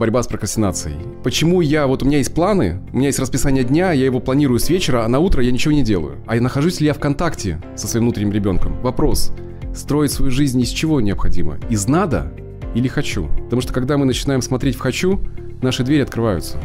Борьба с прокрастинацией. Почему я, вот у меня есть планы, у меня есть расписание дня, я его планирую с вечера, а на утро я ничего не делаю. А я нахожусь ли я в контакте со своим внутренним ребенком? Вопрос. Строить свою жизнь из чего необходимо? Из надо или хочу? Потому что когда мы начинаем смотреть в хочу, наши двери открываются.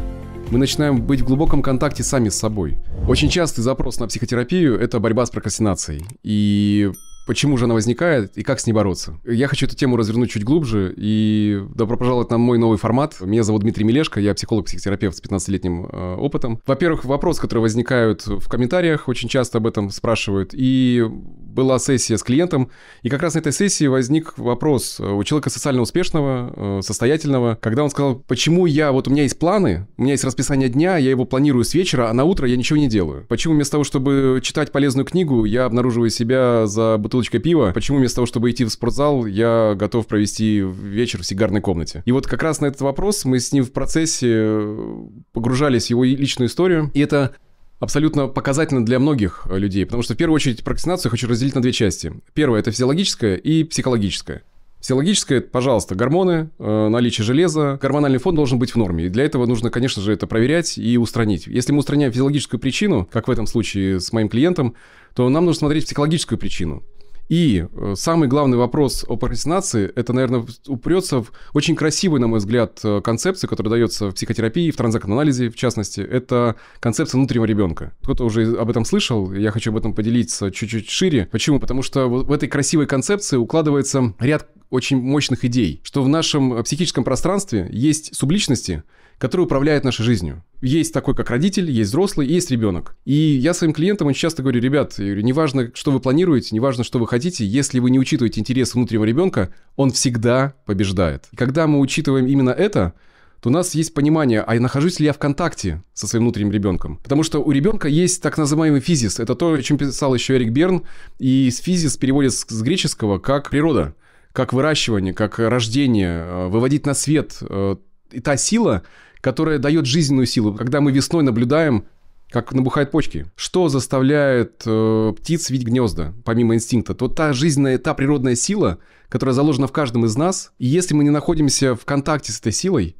Мы начинаем быть в глубоком контакте сами с собой. Очень частый запрос на психотерапию – это борьба с прокрастинацией. И почему же она возникает и как с ней бороться. Я хочу эту тему развернуть чуть глубже, и добро пожаловать на мой новый формат. Меня зовут Дмитрий Мелешко, я психолог-психотерапевт с 15-летним э, опытом. Во-первых, вопрос, который возникают в комментариях, очень часто об этом спрашивают, и была сессия с клиентом, и как раз на этой сессии возник вопрос э, у человека социально успешного, э, состоятельного, когда он сказал, почему я, вот у меня есть планы, у меня есть расписание дня, я его планирую с вечера, а на утро я ничего не делаю. Почему вместо того, чтобы читать полезную книгу, я обнаруживаю себя за бутылочкой пива? Почему вместо того, чтобы идти в спортзал, я готов провести вечер в сигарной комнате? И вот как раз на этот вопрос мы с ним в процессе э, погружались в его личную историю, и это абсолютно показательно для многих э, людей, потому что в первую очередь прокрастинацию хочу разделить на две части. Первое – это физиологическое и психологическое. Физиологическое, пожалуйста, гормоны, э, наличие железа, гормональный фон должен быть в норме. И для этого нужно, конечно же, это проверять и устранить. Если мы устраняем физиологическую причину, как в этом случае с моим клиентом, то нам нужно смотреть психологическую причину. И э, самый главный вопрос о прокрастинации, это, наверное, упрется в очень красивую, на мой взгляд, э, концепцию, которая дается в психотерапии, в транзакт-анализе, в частности. Это концепция внутреннего ребенка. Кто-то уже об этом слышал, я хочу об этом поделиться чуть-чуть шире. Почему? Потому что в этой красивой концепции укладывается ряд очень мощных идей, что в нашем э, психическом пространстве есть субличности, которые управляют нашей жизнью. Есть такой, как родитель, есть взрослый, есть ребенок. И я своим клиентам очень часто говорю, ребят, неважно, что вы планируете, неважно, что вы хотите, если вы не учитываете интерес внутреннего ребенка, он всегда побеждает. И когда мы учитываем именно это, то у нас есть понимание, а нахожусь ли я в контакте со своим внутренним ребенком. Потому что у ребенка есть так называемый физис. Это то, о чем писал еще Эрик Берн. И физис переводится с греческого как «природа» как выращивание, как рождение, э, выводить на свет э, и та сила, которая дает жизненную силу. Когда мы весной наблюдаем, как набухают почки, что заставляет э, птиц видеть гнезда, помимо инстинкта, то та жизненная, та природная сила, которая заложена в каждом из нас, и если мы не находимся в контакте с этой силой,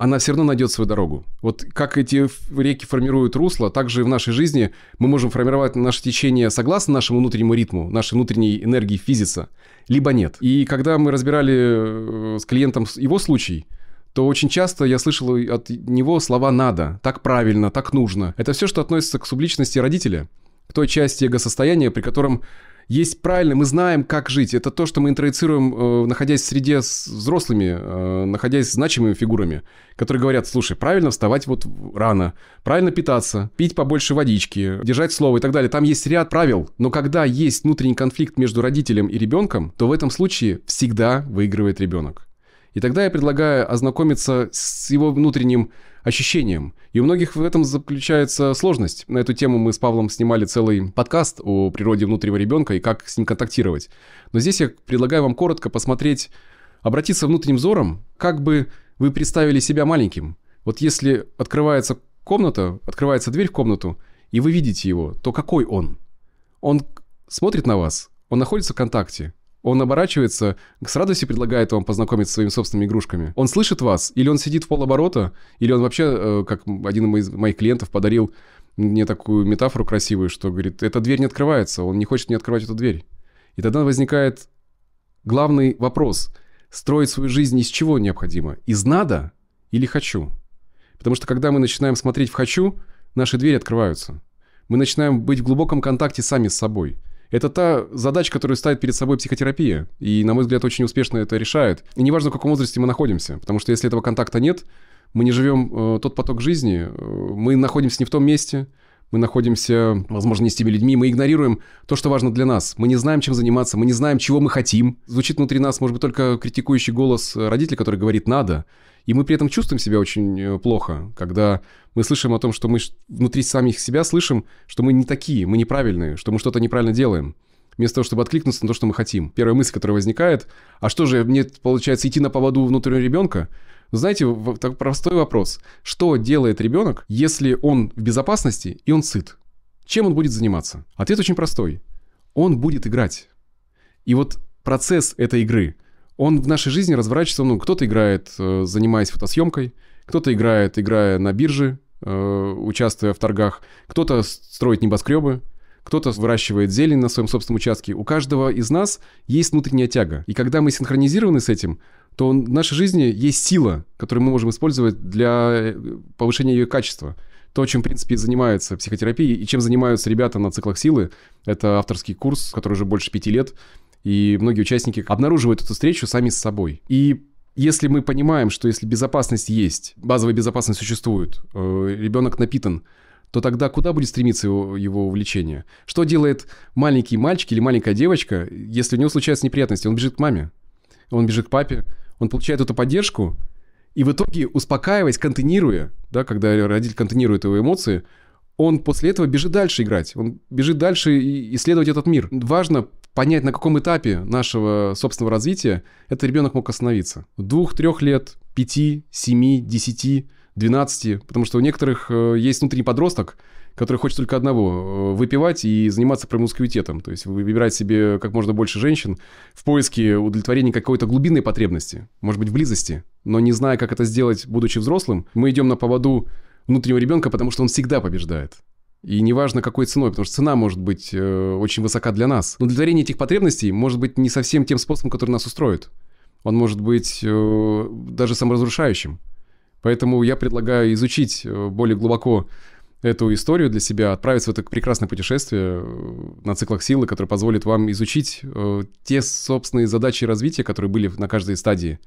она все равно найдет свою дорогу. Вот как эти реки формируют русло, так же в нашей жизни мы можем формировать наше течение согласно нашему внутреннему ритму, нашей внутренней энергии физиса, либо нет. И когда мы разбирали э, с клиентом его случай, то очень часто я слышал от него слова «надо», «так правильно», «так нужно». Это все, что относится к субличности родителя, к той части эго-состояния, при котором есть правильно, мы знаем, как жить. Это то, что мы интроицируем, э, находясь в среде с взрослыми, э, находясь с значимыми фигурами, которые говорят, слушай, правильно вставать вот рано, правильно питаться, пить побольше водички, держать слово и так далее. Там есть ряд правил, но когда есть внутренний конфликт между родителем и ребенком, то в этом случае всегда выигрывает ребенок. И тогда я предлагаю ознакомиться с его внутренним ощущением. И у многих в этом заключается сложность. На эту тему мы с Павлом снимали целый подкаст о природе внутреннего ребенка и как с ним контактировать. Но здесь я предлагаю вам коротко посмотреть, обратиться внутренним взором, как бы вы представили себя маленьким. Вот если открывается комната, открывается дверь в комнату, и вы видите его, то какой он? Он смотрит на вас, он находится в контакте, он оборачивается, с радостью предлагает вам познакомиться с своими собственными игрушками. Он слышит вас, или он сидит в полоборота, или он вообще, э, как один из моих клиентов подарил мне такую метафору красивую, что говорит, эта дверь не открывается, он не хочет мне открывать эту дверь. И тогда возникает главный вопрос. Строить свою жизнь из чего необходимо? Из надо или хочу? Потому что когда мы начинаем смотреть в хочу, наши двери открываются. Мы начинаем быть в глубоком контакте сами с собой – это та задача, которую ставит перед собой психотерапия. И, на мой взгляд, очень успешно это решает. И неважно, в каком возрасте мы находимся. Потому что если этого контакта нет, мы не живем э, тот поток жизни, э, мы находимся не в том месте, мы находимся, возможно, не с теми людьми, мы игнорируем то, что важно для нас. Мы не знаем, чем заниматься, мы не знаем, чего мы хотим. Звучит внутри нас, может быть, только критикующий голос родителя, который говорит «надо», и мы при этом чувствуем себя очень э, плохо, когда мы слышим о том, что мы внутри самих себя слышим, что мы не такие, мы неправильные, что мы что-то неправильно делаем. Вместо того, чтобы откликнуться на то, что мы хотим. Первая мысль, которая возникает, а что же мне получается идти на поводу внутреннего ребенка? Знаете, так простой вопрос. Что делает ребенок, если он в безопасности и он сыт? Чем он будет заниматься? Ответ очень простой. Он будет играть. И вот процесс этой игры – он в нашей жизни разворачивается, ну, кто-то играет, э, занимаясь фотосъемкой, кто-то играет, играя на бирже, э, участвуя в торгах, кто-то строит небоскребы, кто-то выращивает зелень на своем собственном участке. У каждого из нас есть внутренняя тяга. И когда мы синхронизированы с этим, то в нашей жизни есть сила, которую мы можем использовать для э, повышения ее качества. То, чем, в принципе, занимается психотерапия и чем занимаются ребята на циклах силы, это авторский курс, который уже больше пяти лет и многие участники обнаруживают эту встречу сами с собой. И если мы понимаем, что если безопасность есть, базовая безопасность существует, э, ребенок напитан, то тогда куда будет стремиться его, его увлечение? Что делает маленький мальчик или маленькая девочка, если у него случаются неприятности? Он бежит к маме, он бежит к папе, он получает эту поддержку, и в итоге, успокаиваясь, контейнируя, да, когда родитель контейнирует его эмоции, он после этого бежит дальше играть, он бежит дальше исследовать этот мир. Важно понять, на каком этапе нашего собственного развития этот ребенок мог остановиться. Двух, трех лет, пяти, семи, десяти, двенадцати. Потому что у некоторых э, есть внутренний подросток, который хочет только одного э, – выпивать и заниматься промускуитетом. То есть выбирать себе как можно больше женщин в поиске удовлетворения какой-то глубинной потребности, может быть, в близости. Но не зная, как это сделать, будучи взрослым, мы идем на поводу внутреннего ребенка, потому что он всегда побеждает. И неважно, какой ценой, потому что цена может быть э, очень высока для нас. Но удовлетворение этих потребностей может быть не совсем тем способом, который нас устроит. Он может быть э, даже саморазрушающим. Поэтому я предлагаю изучить э, более глубоко эту историю для себя, отправиться в это прекрасное путешествие э, на циклах силы, которое позволит вам изучить э, те собственные задачи развития, которые были на каждой стадии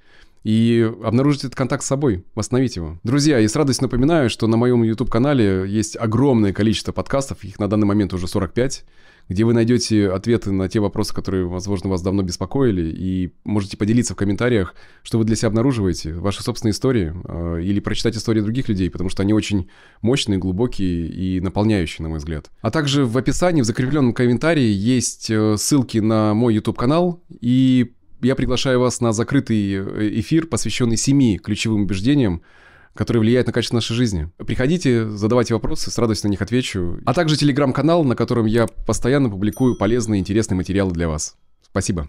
и обнаружить этот контакт с собой, восстановить его. Друзья, и с радостью напоминаю, что на моем YouTube-канале есть огромное количество подкастов, их на данный момент уже 45, где вы найдете ответы на те вопросы, которые, возможно, вас давно беспокоили, и можете поделиться в комментариях, что вы для себя обнаруживаете, ваши собственные истории, э, или прочитать истории других людей, потому что они очень мощные, глубокие и наполняющие, на мой взгляд. А также в описании, в закрепленном комментарии есть э, ссылки на мой YouTube-канал и я приглашаю вас на закрытый э, эфир, посвященный семи ключевым убеждениям, которые влияют на качество нашей жизни. Приходите, задавайте вопросы, с радостью на них отвечу. А также телеграм-канал, на котором я постоянно публикую полезные и интересные материалы для вас. Спасибо.